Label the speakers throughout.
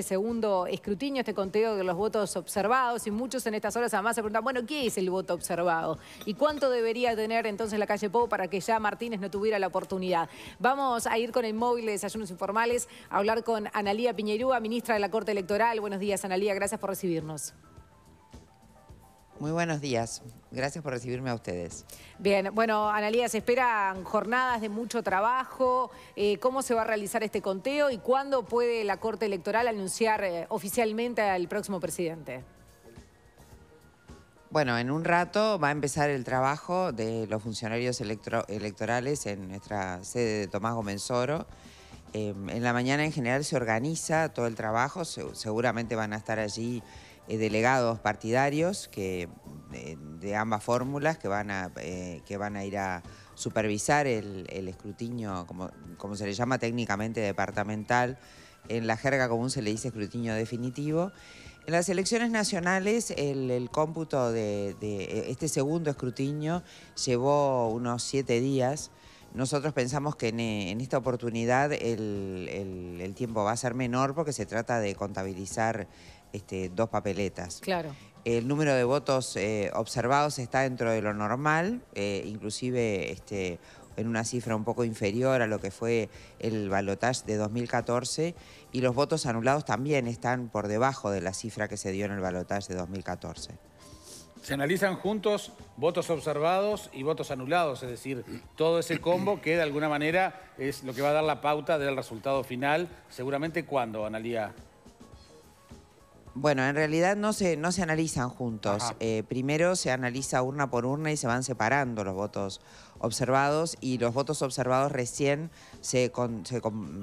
Speaker 1: este segundo escrutinio, este conteo de los votos observados y muchos en estas horas además se preguntan, bueno, ¿qué es el voto observado? ¿Y cuánto debería tener entonces la calle Pou para que ya Martínez no tuviera la oportunidad? Vamos a ir con el móvil de desayunos informales a hablar con Analía Piñerúa, ministra de la Corte Electoral. Buenos días, Analía, gracias por recibirnos.
Speaker 2: Muy buenos días. Gracias por recibirme a ustedes.
Speaker 1: Bien, bueno, Analía, se esperan jornadas de mucho trabajo. Eh, ¿Cómo se va a realizar este conteo y cuándo puede la Corte Electoral anunciar eh, oficialmente al próximo presidente?
Speaker 2: Bueno, en un rato va a empezar el trabajo de los funcionarios electorales en nuestra sede de Tomás Gómez Eh, en la mañana en general se organiza todo el trabajo, seguramente van a estar allí eh, delegados partidarios que, de, ambas fórmulas que, van a, eh, que van a ir a supervisar el, escrutinio, como, se le llama técnicamente departamental, en la jerga común se le dice escrutinio definitivo. En las elecciones nacionales, el, cómputo de, e, este segundo escrutinio llevó unos siete días. Nosotros pensamos que en, eh, esta oportunidad el, el, tiempo va a ser menor porque se trata de contabilizar este, dos papeletas. Claro. El número de votos eh, observados está dentro de lo normal, eh, inclusive este, en una cifra un poco inferior a lo que fue el balotaje de 2014 y los votos anulados también están por debajo de la cifra que se dio en el balotaje de 2014.
Speaker 3: Se analizan juntos votos observados y votos anulados, es decir, todo ese combo que de alguna manera es lo que va a dar la pauta del resultado final, seguramente cuando, Analía.
Speaker 2: Bueno, en realidad no se, no se analizan juntos. Eh, primero se analiza urna por urna y se van separando los votos observados y los votos observados recién se,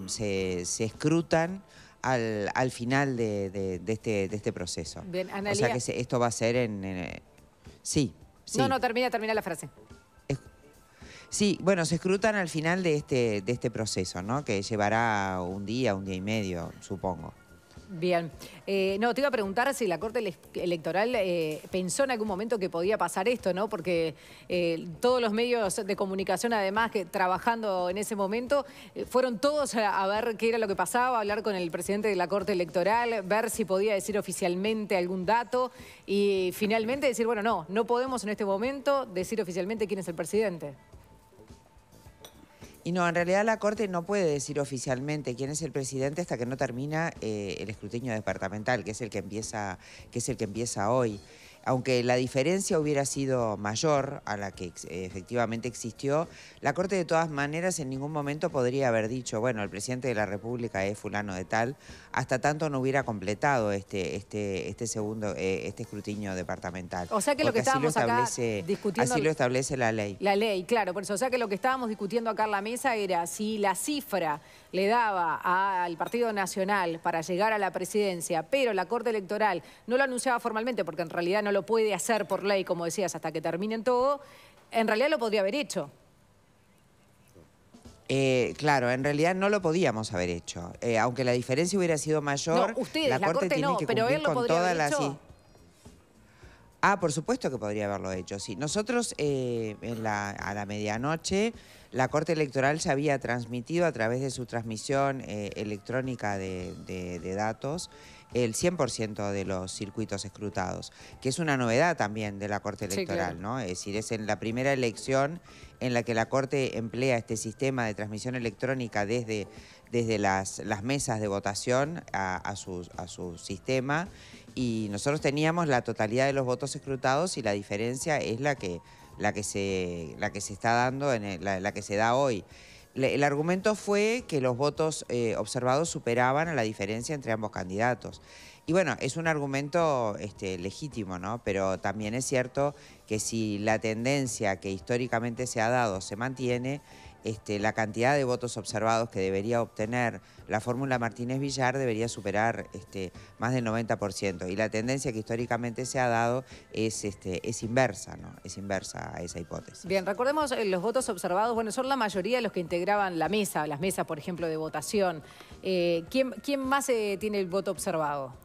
Speaker 2: se, escrutan al, final de, de, este, de este proceso.
Speaker 1: o sea que
Speaker 2: esto va a ser en... Eh, sí,
Speaker 1: No, no, termina, termina la frase.
Speaker 2: sí, bueno, se escrutan al final de este, de este proceso, ¿no? Que llevará un día, un día y medio, supongo.
Speaker 1: Bien. Eh, no, te iba a preguntar si la Corte Electoral eh, pensó en algún momento que podía pasar esto, ¿no? Porque eh, todos los medios de comunicación, además, que trabajando en ese momento, fueron todos a, a, ver qué era lo que pasaba, a hablar con el presidente de la Corte Electoral, ver si podía decir oficialmente algún dato y finalmente decir, bueno, no, no podemos en este momento decir oficialmente quién es el presidente.
Speaker 2: Y no, en realidad la Corte no puede decir oficialmente quién es el presidente hasta que no termina eh, el escrutinio departamental, que es el que empieza, que es el que empieza hoy aunque la diferencia hubiera sido mayor a la que efectivamente existió, la Corte de todas maneras en ningún momento podría haber dicho, bueno, el presidente de la República es fulano de tal, hasta tanto no hubiera completado este, este, este segundo, eh, este escrutinio departamental. O sea que lo que estábamos discutiendo... Así lo establece la ley.
Speaker 1: La ley, claro, o sea que lo que estábamos discutiendo acá en la mesa era si la cifra le daba al Partido Nacional para llegar a la presidencia, pero la Corte Electoral no lo anunciaba formalmente porque en realidad no lo puede hacer por ley, como decías, hasta que terminen todo, en realidad lo podría haber hecho.
Speaker 2: Eh, claro, en realidad no lo podíamos haber hecho. Eh, aunque la diferencia hubiera sido mayor, ustedes, la, Corte, no, pero él lo con hecho. Ah, por supuesto que podría haberlo hecho, sí. Nosotros eh, a la medianoche la Corte Electoral se había transmitido a través de su transmisión electrónica de datos el 100% de los circuitos escrutados, que es una novedad también de la Corte Electoral, ¿no? Es decir, es en la primera elección en la que la Corte emplea este sistema de transmisión electrónica desde, desde las, mesas de votación a, su, a su sistema y nosotros teníamos la totalidad de los votos escrutados y la diferencia es la que, la que, se, la que se está dando, en la que se da hoy el argumento fue que los votos eh, observados superaban a la diferencia entre ambos candidatos. Y bueno, es un argumento este, legítimo, ¿no? Pero también es cierto que si la tendencia que históricamente se ha dado se mantiene, este, la cantidad de votos observados que debería obtener la fórmula Martínez Villar debería superar este, más del 90%. Y la tendencia que históricamente se ha dado es, este, es inversa, ¿no? Es inversa a esa hipótesis.
Speaker 1: Bien, recordemos eh, los votos observados, bueno, son la mayoría de los que integraban la mesa, las mesas, por ejemplo, de votación. Eh, ¿quién, más eh, tiene el voto observado?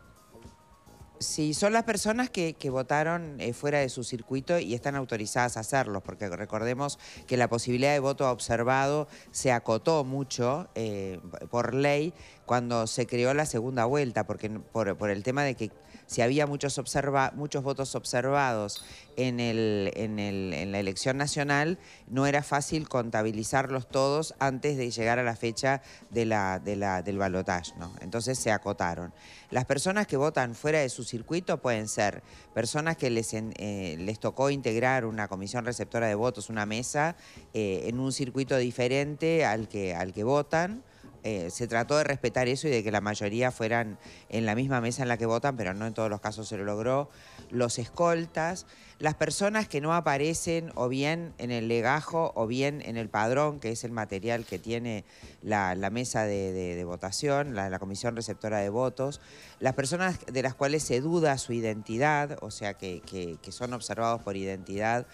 Speaker 2: Sí, son las personas que, votaron eh, fuera de su circuito y están autorizadas a hacerlo, porque recordemos que la posibilidad de voto observado se acotó mucho eh, por ley cuando se creó la segunda vuelta, porque por, el tema de que si había muchos, votos observados en, la elección nacional, no era fácil contabilizarlos todos antes de llegar a la fecha del balotaje. Entonces se acotaron. Las personas que votan fuera de sus circuito pueden ser personas que les, eh, les tocó integrar una comisión receptora de votos, una mesa, eh, en un circuito diferente al que, al que votan. Eh, se trató de respetar eso y de que la mayoría fueran en la misma mesa en la que votan, pero no en todos los casos se lo logró. Los escoltas las personas que no aparecen o bien en el legajo o bien en el padrón, que es el material que tiene la, mesa de, votación, la, comisión receptora de votos, las personas de las cuales se duda su identidad, o sea, que, son observados por identidad,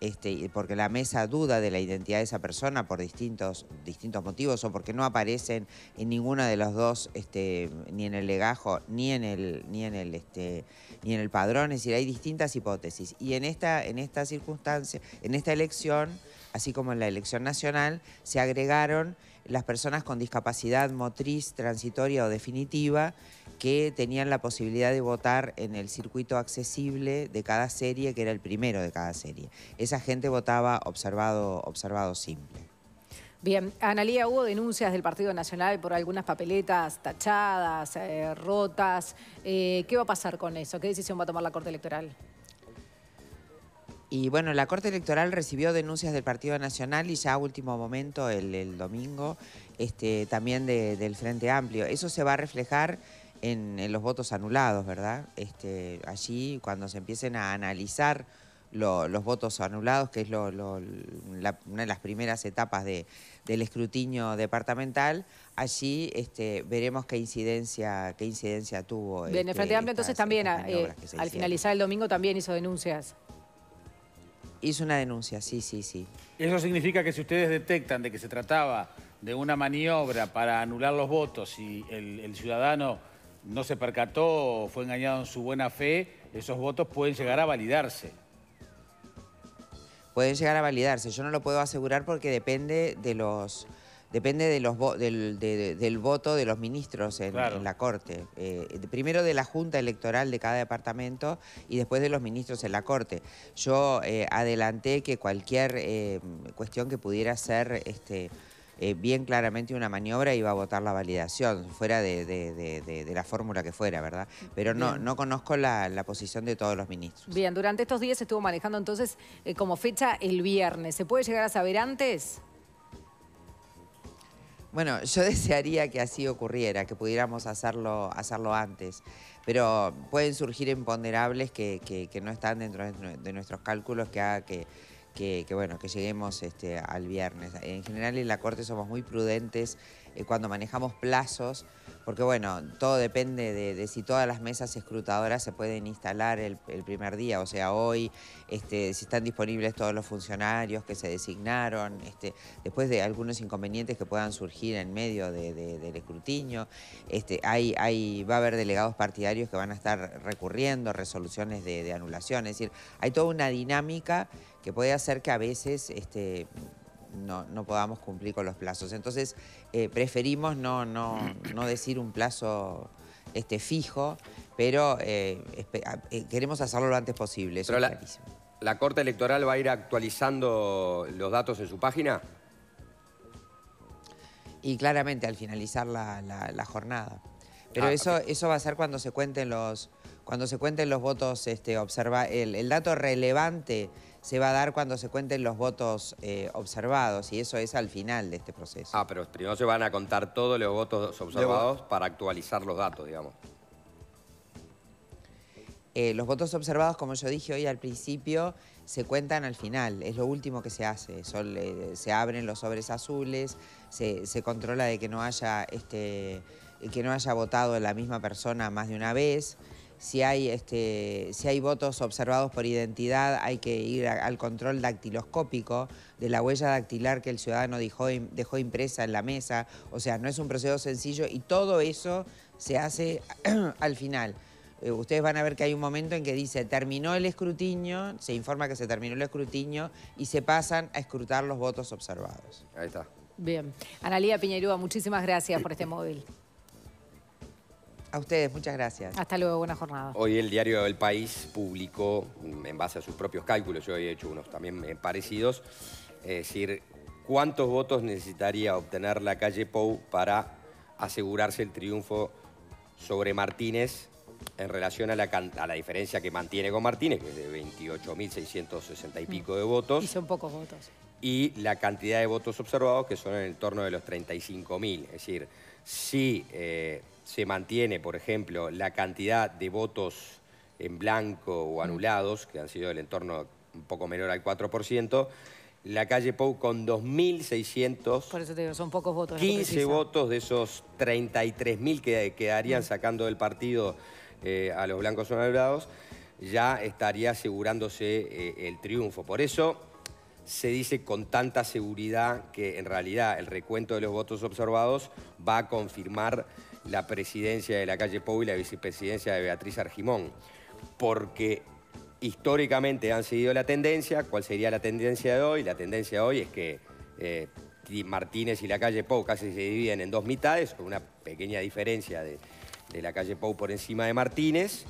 Speaker 2: este, porque la mesa duda de la identidad de esa persona por distintos, distintos motivos o porque no aparecen en ninguna de los dos, este, ni en el legajo, ni en el, ni en el, este, ni en el padrón, es decir, hay distintas hipótesis. Y en esta, en esta circunstancia, en esta elección, así como en la elección nacional, se agregaron las personas con discapacidad motriz, transitoria o definitiva que tenían la posibilidad de votar en el circuito accesible de cada serie, que era el primero de cada serie. Esa gente votaba observado, observado simple.
Speaker 1: Bien, Analía, hubo denuncias del Partido Nacional por algunas papeletas tachadas, eh, rotas. Eh, ¿Qué va a pasar con eso? ¿Qué decisión va a tomar la Corte Electoral?
Speaker 2: Y bueno, la Corte Electoral recibió denuncias del Partido Nacional y ya a último momento, el, domingo, este, también del Frente Amplio. Eso se va a reflejar en, los votos anulados, ¿verdad? Este, allí, cuando se empiecen a analizar los votos anulados, que es una de las primeras etapas del escrutinio departamental, allí este, veremos qué incidencia, qué incidencia tuvo. Bien, el Frente Amplio
Speaker 1: entonces también, eh, al finalizar el domingo también hizo denuncias.
Speaker 2: Hizo una denuncia, sí, sí, sí.
Speaker 3: ¿Eso significa que si ustedes detectan de que se trataba de una maniobra para anular los votos y el, ciudadano no se percató o fue engañado en su buena fe, esos votos pueden llegar a validarse?
Speaker 2: Pueden llegar a validarse. Yo no lo puedo asegurar porque depende de los depende de los del, voto de los ministros en, la Corte. Eh, primero de la Junta Electoral de cada departamento y después de los ministros en la Corte. Yo eh, adelanté que cualquier eh, cuestión que pudiera ser... Este, bien claramente una maniobra iba a votar la validación, fuera de, la fórmula que fuera, ¿verdad? Pero no, conozco la, posición de todos los ministros.
Speaker 1: Bien, durante estos días se estuvo manejando entonces como fecha el viernes. ¿Se puede llegar a saber antes?
Speaker 2: Bueno, yo desearía que así ocurriera, que pudiéramos hacerlo, hacerlo antes, pero pueden surgir imponderables que, no están dentro de nuestros cálculos que haga que, bueno, que lleguemos este, al viernes. En general en la Corte somos muy prudentes eh, cuando manejamos plazos, porque bueno, todo depende de, si todas las mesas escrutadoras se pueden instalar el, primer día, o sea, hoy, este, si están disponibles todos los funcionarios que se designaron, este, después de algunos inconvenientes que puedan surgir en medio del escrutinio, este, hay, va a haber delegados partidarios que van a estar recurriendo resoluciones de, anulación, es decir, hay toda una dinámica que puede hacer que a veces no, podamos cumplir con los plazos. Entonces, eh, preferimos no, decir un plazo este, fijo, pero eh, eh, queremos hacerlo lo antes posible.
Speaker 3: la, Corte Electoral va a ir actualizando los datos en su página?
Speaker 2: Y claramente al finalizar la, jornada. Pero ah, eso, eso va a ser cuando se cuenten los, cuando se cuenten los votos, este, observa, el, el dato relevante se va a dar cuando se cuenten los votos eh, observados y eso es al final de este proceso.
Speaker 3: Ah, pero primero se van a contar todos los votos observados para actualizar los datos, digamos.
Speaker 2: Eh, los votos observados, como yo dije hoy al principio, se cuentan al final, es lo último que se hace. Eh, se abren los sobres azules, se, se, controla de que no haya este que no haya votado la misma persona más de una vez si hay, este, si hay votos observados por identidad, hay que ir al control dactiloscópico de la huella dactilar que el ciudadano dejó, impresa en la mesa. O sea, no es un proceso sencillo y todo eso se hace al final eh, ustedes van a ver que hay un momento en que dice terminó el escrutinio, se informa que se terminó el escrutinio y se pasan a escrutar los votos observados. Ahí está.
Speaker 1: Bien. Analía Piñerúa, muchísimas gracias por este móvil. A ustedes, muchas gracias. Hasta luego, buena jornada.
Speaker 3: Hoy el diario El País publicó, en base a sus propios cálculos, yo he hecho unos también eh, parecidos, es decir, cuántos votos necesitaría obtener la calle Pou para asegurarse el triunfo sobre Martínez en relación a la, a la diferencia que mantiene con Martínez, que es de 28.660 y pico mm. de votos. Y son pocos votos y la cantidad de votos observados, que son en el torno de los 35.000. Es decir, si eh, se mantiene, por ejemplo, la cantidad de votos en blanco o anulados, que han sido del entorno un poco menor al 4%, la calle Pou con 2.600. Por eso digo, son pocos votos. 15 votos de esos 33.000 que quedarían mm. sacando del partido eh, a los blancos o anulados, ya estaría asegurándose eh, el triunfo. Por eso se dice con tanta seguridad que en realidad el recuento de los votos observados va a confirmar la presidencia de la calle Pou y la vicepresidencia de Beatriz Argimón, porque históricamente han seguido la tendencia, ¿cuál sería la tendencia de hoy? La tendencia de hoy es que eh, Martínez y la calle Pou casi se dividen en dos mitades, con una pequeña diferencia de, de la calle Pou por encima de Martínez,